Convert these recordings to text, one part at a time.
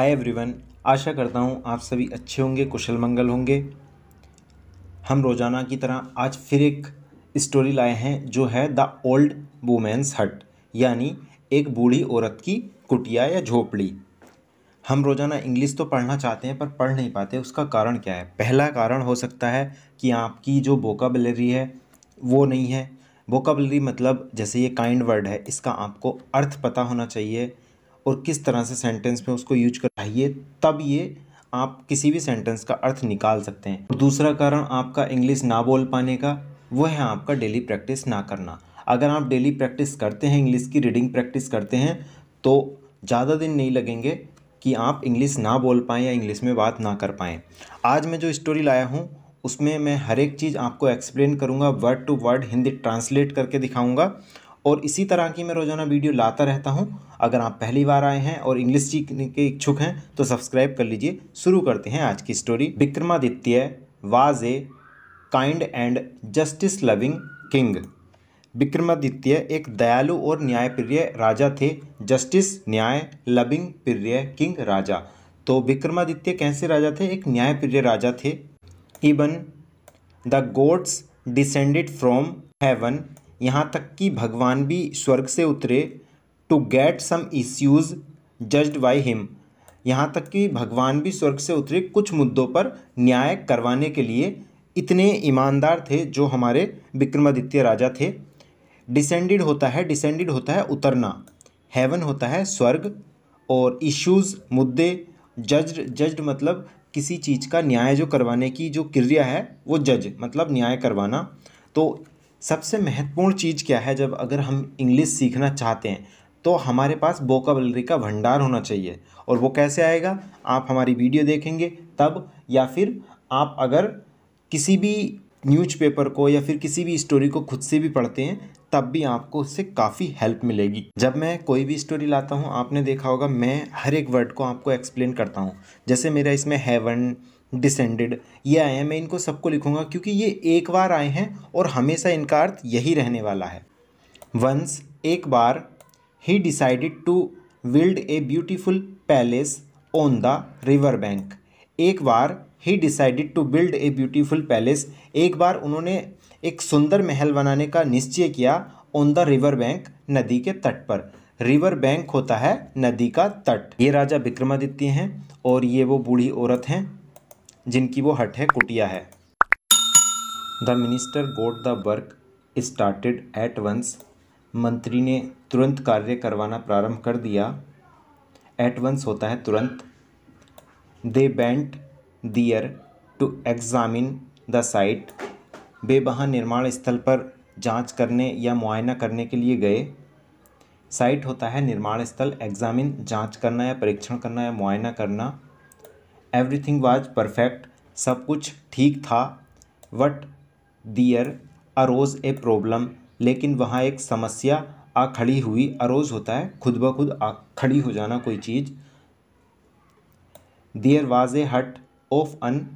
hi everyone आशा करता हूँ आप सभी अच्छे होंगे कुशल मंगल होंगे हम रोज़ाना की तरह आज फिर एक स्टोरी लाए हैं जो है द ओल्ड वूमेंस हट यानी एक बूढ़ी औरत की कुटिया या झोपड़ी हम रोज़ाना इंग्लिश तो पढ़ना चाहते हैं पर पढ़ नहीं पाते उसका कारण क्या है पहला कारण हो सकता है कि आपकी जो बोकाबलरी है वो नहीं है वोकाबलरी मतलब जैसे ये काइंड वर्ड है इसका आपको अर्थ पता होना चाहिए और किस तरह से सेंटेंस में उसको यूज कराइए तब ये आप किसी भी सेंटेंस का अर्थ निकाल सकते हैं दूसरा कारण आपका इंग्लिश ना बोल पाने का वो है आपका डेली प्रैक्टिस ना करना अगर आप डेली प्रैक्टिस करते हैं इंग्लिश की रीडिंग प्रैक्टिस करते हैं तो ज़्यादा दिन नहीं लगेंगे कि आप इंग्लिश ना बोल पाएँ या इंग्लिश में बात ना कर पाएँ आज मैं जो स्टोरी लाया हूँ उसमें मैं हर एक चीज़ आपको एक्सप्लेन करूँगा word to word Hindi translate करके दिखाऊँगा और इसी तरह की मैं रोज़ाना वीडियो लाता रहता हूँ अगर आप पहली बार आए हैं और इंग्लिश सीखने के इच्छुक हैं तो सब्सक्राइब कर लीजिए शुरू करते हैं आज की story Vikramaditya was a kind and justice loving king Vikramaditya एक दयालु और न्यायप्रिय राजा थे जस्टिस न्याय लविंग प्रिय किंग राजा तो विक्रमादित्य कैसे राजा थे एक न्यायप्रिय राजा थे even the gods descended from heaven यहाँ तक कि भगवान भी स्वर्ग से उतरे to get some issues judged by him यहाँ तक कि भगवान भी स्वर्ग से उतरे कुछ मुद्दों पर न्याय करवाने के लिए इतने ईमानदार थे जो हमारे विक्रमादित्य राजा थे डिसेंडेड होता है डिसेंडेड होता है उतरना हेवन होता है स्वर्ग और इश्यूज़ मुद्दे जज जज्ड मतलब किसी चीज़ का न्याय जो करवाने की जो क्रिया है वो जज मतलब न्याय करवाना तो सबसे महत्वपूर्ण चीज़ क्या है जब अगर हम इंग्लिश सीखना चाहते हैं तो हमारे पास वोकाबलरी का भंडार होना चाहिए और वो कैसे आएगा आप हमारी वीडियो देखेंगे तब या फिर आप अगर किसी भी न्यूज़पेपर को या फिर किसी भी स्टोरी को खुद से भी पढ़ते हैं तब भी आपको उससे काफ़ी हेल्प मिलेगी जब मैं कोई भी स्टोरी लाता हूँ आपने देखा होगा मैं हर एक वर्ड को आपको एक्सप्लेन करता हूँ जैसे मेरा इसमें हेवन डिसेंडेड ये आए हैं मैं इनको सबको लिखूंगा क्योंकि ये एक बार आए हैं और हमेशा इनका अर्थ यही रहने वाला है वंस एक बार he decided to build a beautiful palace on the river bank एक बार he decided to build a beautiful palace एक बार उन्होंने एक सुंदर महल बनाने का निश्चय किया ऑन द रिवर बैंक नदी के तट पर रिवर बैंक होता है नदी का तट ये राजा विक्रमादित्य हैं और ये वो बूढ़ी औरत हैं जिनकी वो हट है कुटिया है the minister got the work started at once मंत्री ने तुरंत कार्य करवाना प्रारंभ कर दिया एट वंस होता है तुरंत they went there to examine the site वे वहाँ निर्माण स्थल पर जांच करने या मुआयना करने के लिए गए साइट होता है निर्माण स्थल एग्ज़ामिन जांच करना या परीक्षण करना या मुआयना करना एवरीथिंग वाज परफेक्ट सब कुछ ठीक था but there arose a problem लेकिन वहाँ एक समस्या आ खड़ी हुई अरोज होता है खुद ब खुद आ खड़ी हो जाना कोई चीज़ दियर वाज ए हट ऑफ अन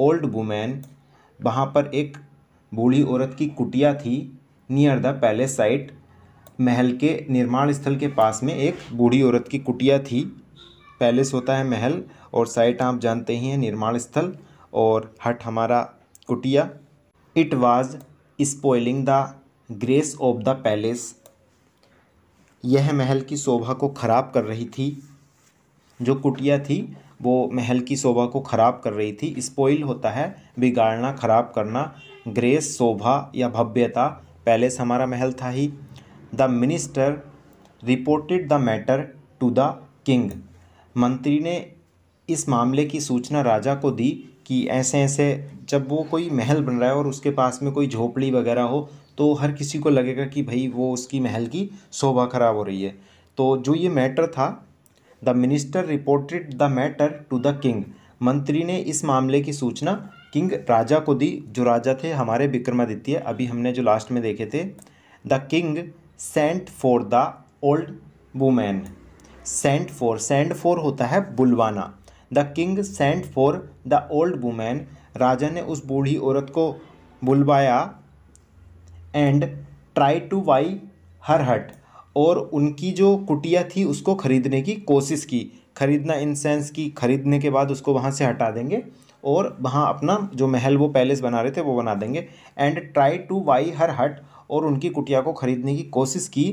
ओल्ड वुमैन वहाँ पर एक बूढ़ी औरत की कुटिया थी नियर द पैलेस साइट महल के निर्माण स्थल के पास में एक बूढ़ी औरत की कुटिया थी पैलेस होता है महल और साइट आप जानते ही हैं निर्माण स्थल और हट हमारा कुटिया it was spoiling the grace of the palace यह महल की शोभा को ख़राब कर रही थी जो कुटिया थी वो महल की शोभा को ख़राब कर रही थी स्पोइल होता है बिगाड़ना ख़राब करना ग्रेस शोभा या भव्यता पैलेस हमारा महल था ही the minister reported the matter to the king मंत्री ने इस मामले की सूचना राजा को दी कि ऐसे ऐसे जब वो कोई महल बन रहा है और उसके पास में कोई झोपड़ी वगैरह हो तो हर किसी को लगेगा कि भाई वो उसकी महल की शोभा खराब हो रही है तो जो ये मैटर था the minister reported the matter to the king मंत्री ने इस मामले की सूचना किंग राजा को दी जो राजा थे हमारे विक्रमादित्य अभी हमने जो लास्ट में देखे थे the king sent for the old woman sent for sent for होता है बुलवाना the king sent for the old woman राजा ने उस बूढ़ी औरत को बुलवाया and try to buy her hut और उनकी जो कुटिया थी उसको खरीदने की कोशिश की खरीदना इन सेंस की खरीदने के बाद उसको वहाँ से हटा देंगे और वहाँ अपना जो महल वो पैलेस बना रहे थे वो बना देंगे and try to buy her hut और उनकी कुटिया को खरीदने की कोशिश की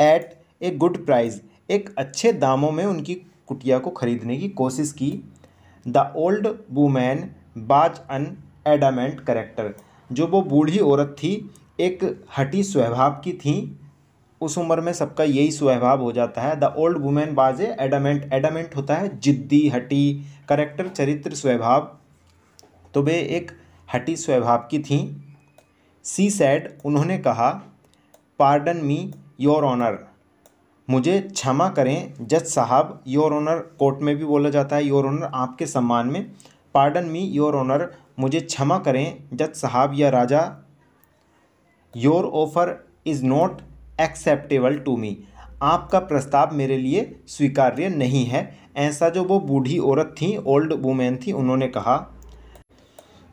एट ए गुड प्राइज़ एक अच्छे दामों में उनकी कुटिया को खरीदने की कोशिश की द ओल्ड वूमैन बाज अन एडामेंट करेक्टर जो वो बूढ़ी औरत थी एक हटी स्वभाव की थी उस उम्र में सबका यही स्वभाव हो जाता है द ओल्ड वुमेन बाज ए एडामेंट एडामेंट होता है जिद्दी हटी करेक्टर चरित्र स्वभाव तो वे एक हटी स्वभाव की थी सी सैड उन्होंने कहा पार्डन मी योर ऑनर मुझे क्षमा करें जज साहब योर ऑनर कोर्ट में भी बोला जाता है योर ऑनर आपके सम्मान में पार्डन मी योर ऑनर मुझे क्षमा करें जज साहब या राजा your offer is not acceptable to me आपका प्रस्ताव मेरे लिए स्वीकार्य नहीं है ऐसा जो वो बूढ़ी औरत थी ओल्ड वूमेन थी उन्होंने कहा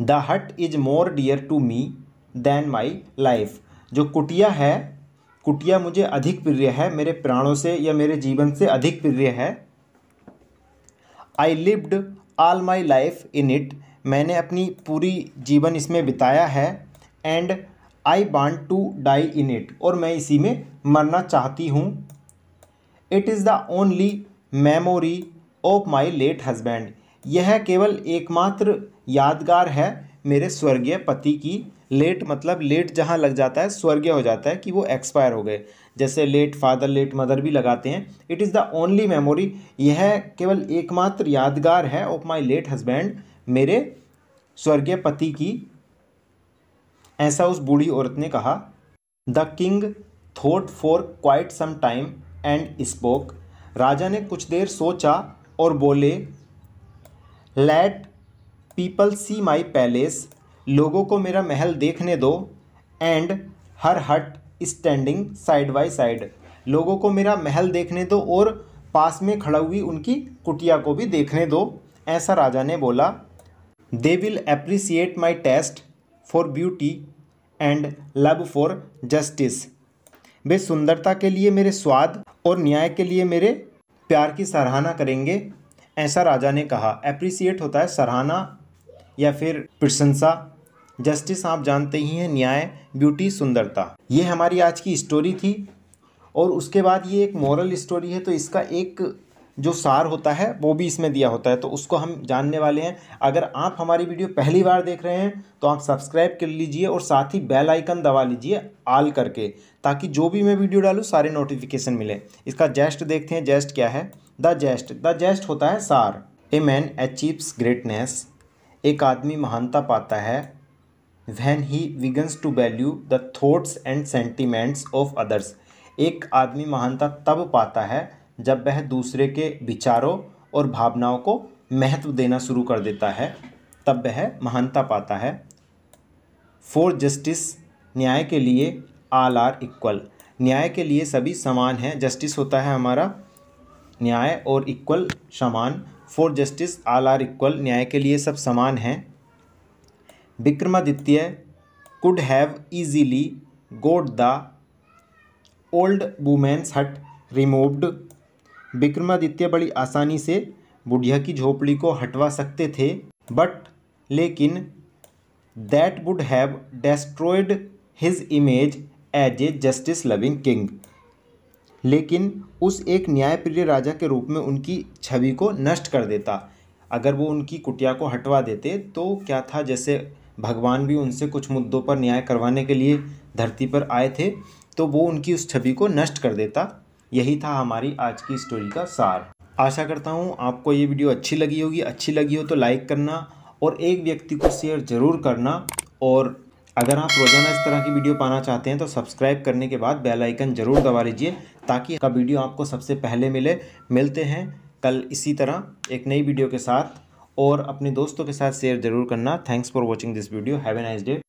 the hut is more dear to me than my life जो कुटिया है कुटिया मुझे अधिक प्रिय है मेरे प्राणों से या मेरे जीवन से अधिक प्रिय है I lived all my life in it मैंने अपनी पूरी जीवन इसमें बिताया है and I want to die in it और मैं इसी में मरना चाहती हूँ it is the only memory of my late husband यह केवल एकमात्र यादगार है मेरे स्वर्गीय पति की लेट मतलब लेट जहाँ लग जाता है स्वर्गीय हो जाता है कि वो एक्सपायर हो गए जैसे लेट फादर लेट मदर भी लगाते हैं it is the only memory यह केवल एकमात्र यादगार है ऑफ माई लेट हस्बैंड मेरे स्वर्गीय पति की ऐसा उस बूढ़ी औरत ने कहा the king thought for quite some time and spoke राजा ने कुछ देर सोचा और बोले let people see my palace लोगों को मेरा महल देखने दो एंड हर हट स्टैंडिंग साइड बाय साइड लोगों को मेरा महल देखने दो और पास में खड़ा हुई उनकी कुटिया को भी देखने दो ऐसा राजा ने बोला they will appreciate my taste for beauty and love for justice वे सुंदरता के लिए मेरे स्वाद और न्याय के लिए मेरे प्यार की सराहना करेंगे ऐसा राजा ने कहा अप्रिसिएट होता है सराहना या फिर प्रशंसा जस्टिस आप जानते ही हैं न्याय ब्यूटी सुंदरता ये हमारी आज की स्टोरी थी और उसके बाद ये एक मॉरल स्टोरी है तो इसका एक जो सार होता है वो भी इसमें दिया होता है तो उसको हम जानने वाले हैं अगर आप हमारी वीडियो पहली बार देख रहे हैं तो आप सब्सक्राइब कर लीजिए और साथ ही बेल आइकन दबा लीजिए आल करके ताकि जो भी मैं वीडियो डालूँ सारे नोटिफिकेशन मिले इसका जेस्ट देखते हैं जेस्ट क्या है द जेस्ट द जेस्ट होता है सार ए मैन अचीव्स ग्रेटनेस एक आदमी महानता पाता है when he begins to value the thoughts and sentiments of others एक आदमी महानता तब पाता है जब वह दूसरे के विचारों और भावनाओं को महत्व देना शुरू कर देता है तब वह महानता पाता है फॉर जस्टिस न्याय के लिए आल आर इक्वल न्याय के लिए सभी समान हैं जस्टिस होता है हमारा न्याय और इक्वल समान for justice all are equal न्याय के लिए सब समान हैं Vikramaditya could have easily got the old woman's hut removed Vikramaditya बड़ी आसानी से बुढ़िया की झोपड़ी को हटवा सकते थे बट लेकिन that would have destroyed his image as a justice loving king लेकिन उस एक न्यायप्रिय राजा के रूप में उनकी छवि को नष्ट कर देता अगर वो उनकी कुटिया को हटवा देते तो क्या था जैसे भगवान भी उनसे कुछ मुद्दों पर न्याय करवाने के लिए धरती पर आए थे तो वो उनकी उस छवि को नष्ट कर देता यही था हमारी आज की स्टोरी का सार आशा करता हूँ आपको ये वीडियो अच्छी लगी होगी अच्छी लगी हो तो लाइक करना और एक व्यक्ति को शेयर ज़रूर करना और अगर आप रोज़ाना इस तरह की वीडियो पाना चाहते हैं तो सब्सक्राइब करने के बाद बेल आइकन ज़रूर दबा लीजिए ताकि का वीडियो आपको सबसे पहले मिले मिलते हैं कल इसी तरह एक नई वीडियो के साथ और अपने दोस्तों के साथ शेयर जरूर करना thanks for watching this video have a nice day